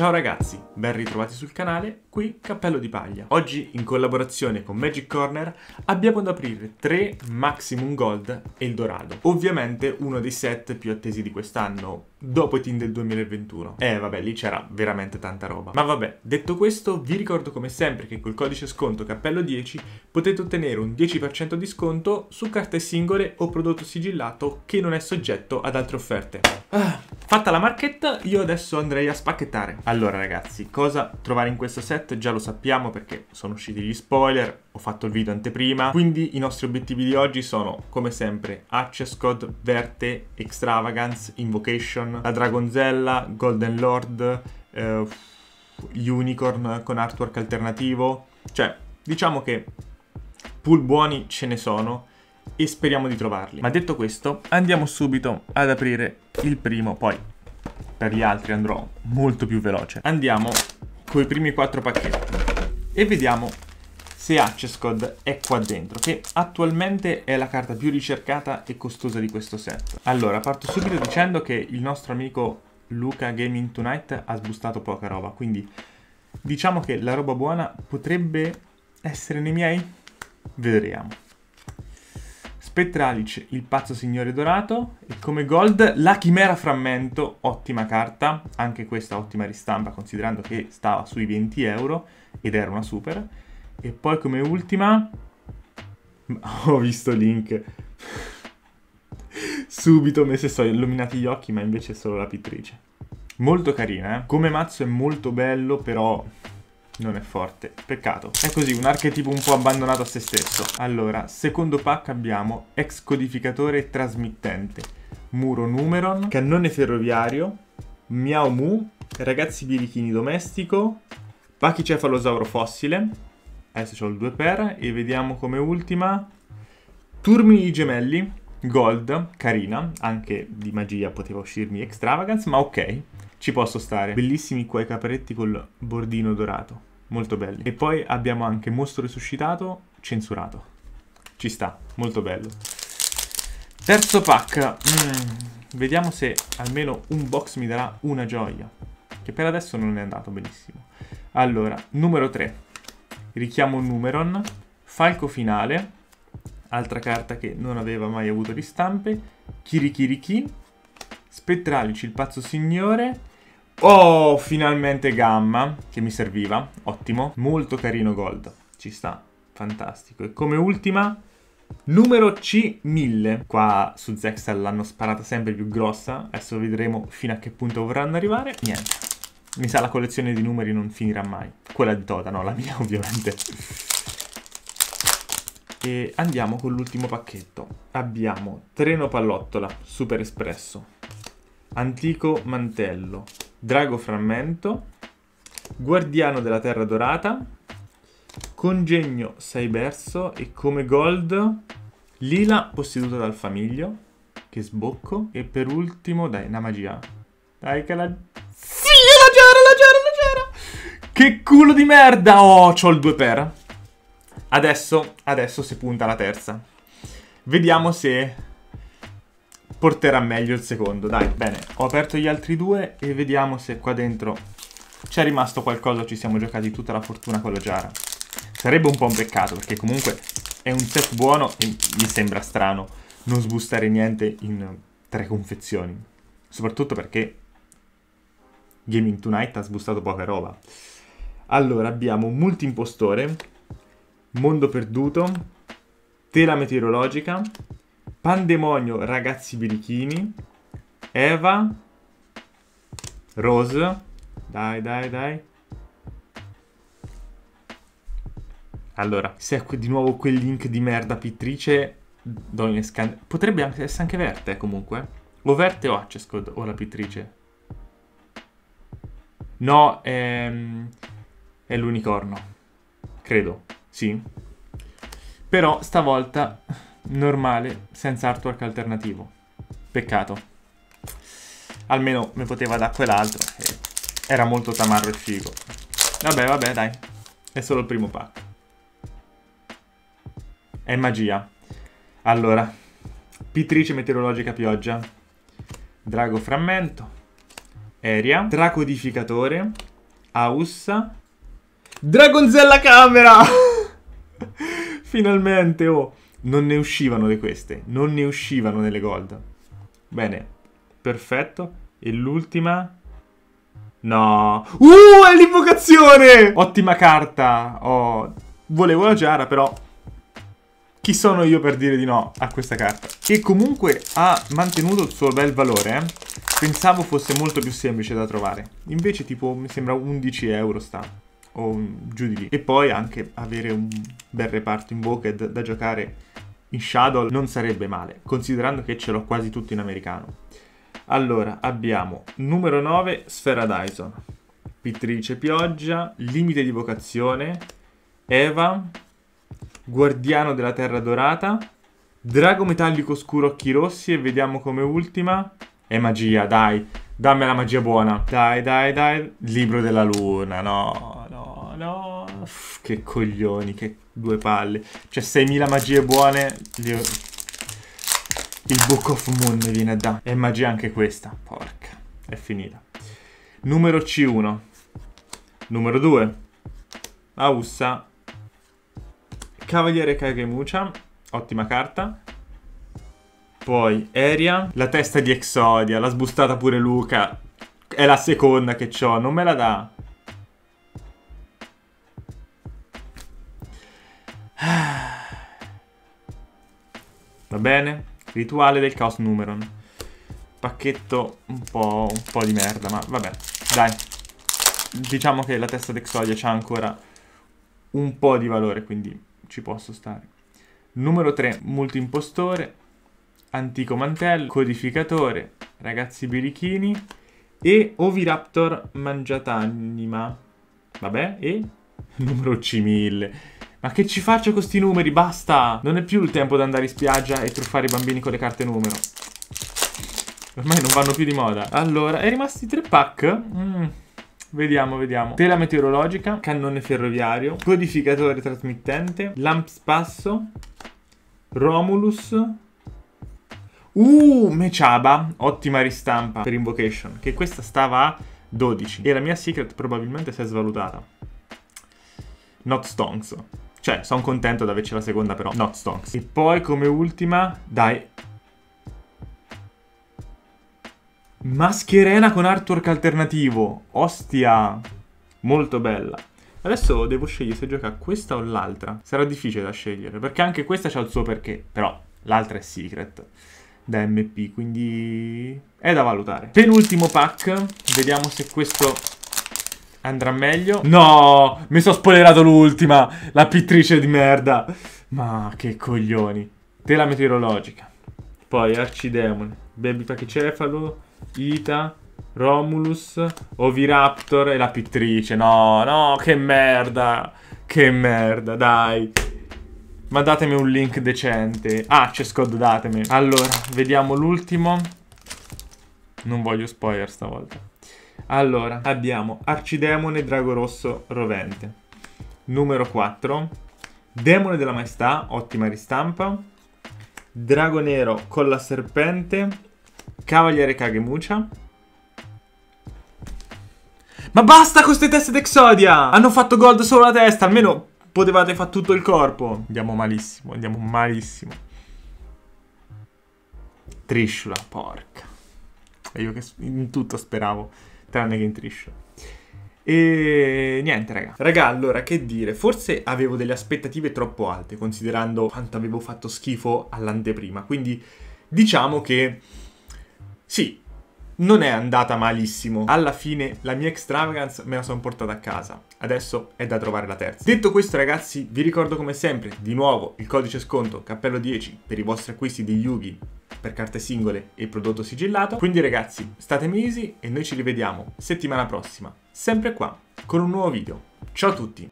Ciao ragazzi! ben ritrovati sul canale, qui Cappello di Paglia. Oggi in collaborazione con Magic Corner abbiamo da aprire 3 Maximum Gold e il Dorado, ovviamente uno dei set più attesi di quest'anno, dopo i team del 2021. Eh vabbè, lì c'era veramente tanta roba. Ma vabbè, detto questo vi ricordo come sempre che col codice sconto Cappello10 potete ottenere un 10% di sconto su carte singole o prodotto sigillato che non è soggetto ad altre offerte. Ah, fatta la marchetta, io adesso andrei a spacchettare. Allora ragazzi, cosa trovare in questo set già lo sappiamo perché sono usciti gli spoiler, ho fatto il video anteprima, quindi i nostri obiettivi di oggi sono come sempre Access Code, Verte, Extravagance, Invocation, la Dragonzella, Golden Lord, eh, Unicorn con artwork alternativo, cioè diciamo che pool buoni ce ne sono e speriamo di trovarli. Ma detto questo andiamo subito ad aprire il primo, poi per gli altri andrò molto più veloce. Andiamo con i primi quattro pacchetti e vediamo se Accesscode è qua dentro, che attualmente è la carta più ricercata e costosa di questo set. Allora, parto subito dicendo che il nostro amico Luca Gaming Tonight ha sbustato poca roba, quindi diciamo che la roba buona potrebbe essere nei miei? Vedremo. Petralic, il pazzo signore dorato, e come gold la chimera frammento, ottima carta, anche questa ottima ristampa considerando che stava sui 20 euro ed era una super. E poi come ultima, ho visto Link, subito mi si sono illuminati gli occhi ma invece è solo la pittrice. Molto carina, eh? come mazzo è molto bello però non è forte, peccato. È così, un archetipo un po' abbandonato a se stesso. Allora, secondo pack abbiamo ex codificatore trasmittente, muro numeron, cannone ferroviario, miau mu, ragazzi birichini domestico, pachicefalosauro fossile, adesso ho il 2 per, e vediamo come ultima, turmini gemelli, gold, carina, anche di magia poteva uscirmi extravagance, ma ok, ci posso stare. Bellissimi qua i capretti col bordino dorato molto belli. E poi abbiamo anche Mostro Resuscitato censurato. Ci sta, molto bello. Terzo pack. Mm, vediamo se almeno un box mi darà una gioia. Che per adesso non è andato benissimo. Allora, numero 3. Richiamo Numeron. Falco finale. Altra carta che non aveva mai avuto ristampe. Kirikiriki. Spettralici, il pazzo signore. Oh, finalmente Gamma, che mi serviva, ottimo. Molto carino Gold, ci sta, fantastico. E come ultima, numero C1000. Qua su Zexal l'hanno sparata sempre più grossa, adesso vedremo fino a che punto vorranno arrivare. Niente, mi sa la collezione di numeri non finirà mai. Quella di Tota, no, la mia ovviamente. E andiamo con l'ultimo pacchetto. Abbiamo Treno Pallottola, Super Espresso, Antico Mantello, Drago Frammento, Guardiano della Terra Dorata, Congegno Saiberso e come gold Lila posseduta dal famiglio, che sbocco, e per ultimo, dai, una magia. Dai che la... Sì, la c'era, la c'era, la c'era! Che culo di merda! Oh, c'ho il 2 per. Adesso, adesso si punta la terza. Vediamo se porterà meglio il secondo. Dai, bene, ho aperto gli altri due e vediamo se qua dentro c'è rimasto qualcosa o ci siamo giocati tutta la fortuna con lo Jara. Sarebbe un po' un peccato perché comunque è un set buono e mi sembra strano non sbustare niente in tre confezioni. Soprattutto perché Gaming Tonight ha sbustato poca roba. Allora, abbiamo Multi Impostore, Mondo Perduto, Tela Meteorologica, Pandemonio Ragazzi Birichini, Eva, Rose, dai dai dai. Allora, se è di nuovo quel link di merda pittrice, in potrebbe anche essere anche Verte comunque. O Verte o Hatchescod, o la pittrice. No, è, ehm, è l'unicorno. Credo, sì. Però stavolta normale senza artwork alternativo. Peccato. Almeno mi poteva da quell'altro. Era molto tamarro e figo. Vabbè, vabbè, dai. È solo il primo pack. È magia. Allora, pitrice meteorologica pioggia, drago frammento, Eria, dracodificatore, Aussa, Dragonzella camera! Finalmente, oh! Non ne uscivano di queste, non ne uscivano delle gold. Bene, perfetto. E l'ultima... No. Uh, è l'invocazione! Ottima carta. Oh, volevo la giara, però... Chi sono io per dire di no a questa carta? Che comunque ha mantenuto il suo bel valore, eh? Pensavo fosse molto più semplice da trovare. Invece, tipo, mi sembra 11 euro sta o giù di lì. E poi anche avere un bel reparto in Voked da giocare in Shadow non sarebbe male, considerando che ce l'ho quasi tutto in americano. Allora, abbiamo numero 9, Sfera Dyson, Pittrice Pioggia, Limite di Vocazione, Eva, Guardiano della Terra Dorata, Drago Metallico Scuro Occhi Rossi e vediamo come ultima... È magia, dai! Dammi la magia buona. Dai, dai, dai. Libro della luna, no no. Uff, che coglioni, che due palle. Cioè, 6.000 magie buone, li... il Book of Moon mi viene da... E magia anche questa, porca. È finita. Numero C1. Numero 2. Aussa. Cavaliere Kagemucha. Ottima carta. Poi Eria. La testa di Exodia. L'ha sbustata pure Luca. È la seconda che ho. Non me la dà. Va bene? Rituale del caos numeron. Pacchetto un po', un po' di merda, ma vabbè. Dai. Diciamo che la testa d'Exodia c'ha ancora un po' di valore, quindi ci posso stare. Numero 3, multiimpostore, antico mantello, codificatore, ragazzi birichini e oviraptor mangiatanima. Vabbè, e numero C1000. Ma che ci faccio con questi numeri? Basta! Non è più il tempo di andare in spiaggia e truffare i bambini con le carte numero. Ormai non vanno più di moda. Allora, è rimasti tre pack? Mmm... Vediamo, vediamo. Tela meteorologica, cannone ferroviario, codificatore trasmittente, lamp spasso, Romulus. Uh, Mechaba, ottima ristampa per Invocation, che questa stava a 12 e la mia secret probabilmente si è svalutata. Not stonks. Cioè, sono contento di averci la seconda però, not stonks. E poi come ultima, dai... Mascherena con artwork alternativo. Ostia, molto bella. Adesso devo scegliere se gioca questa o l'altra. Sarà difficile da scegliere, perché anche questa ha il suo perché, però l'altra è secret da MP, quindi è da valutare. Penultimo pack, vediamo se questo Andrà meglio. No, mi sono spoilerato l'ultima. La pittrice di merda. Ma che coglioni. Tela meteorologica. Poi Arcidemone. Baby Pachicefalo, Ita, Romulus, Oviraptor e la pittrice. No, no, che merda. Che merda, dai. Ma datemi un link decente. Ah, c'è Scod, datemi. Allora, vediamo l'ultimo. Non voglio spoiler stavolta. Allora, abbiamo Arcidemone Drago Rosso Rovente. Numero 4. Demone della Maestà, ottima ristampa. Drago Nero con la Serpente. Cavaliere Kagemucha. Ma basta con queste teste d'Exodia! Hanno fatto gold solo la testa, almeno potevate fare tutto il corpo. Andiamo malissimo, andiamo malissimo. Trisciula, porca. E io che in tutto speravo tranne che in Trish. E niente, raga. Raga, allora, che dire? Forse avevo delle aspettative troppo alte, considerando quanto avevo fatto schifo all'anteprima. Quindi diciamo che sì, non è andata malissimo. Alla fine la mia extravagance me la sono portata a casa. Adesso è da trovare la terza. Detto questo ragazzi, vi ricordo come sempre, di nuovo, il codice sconto cappello 10 per i vostri acquisti di Yugi per carte singole e prodotto sigillato. Quindi ragazzi, state easy e noi ci rivediamo settimana prossima, sempre qua, con un nuovo video. Ciao a tutti!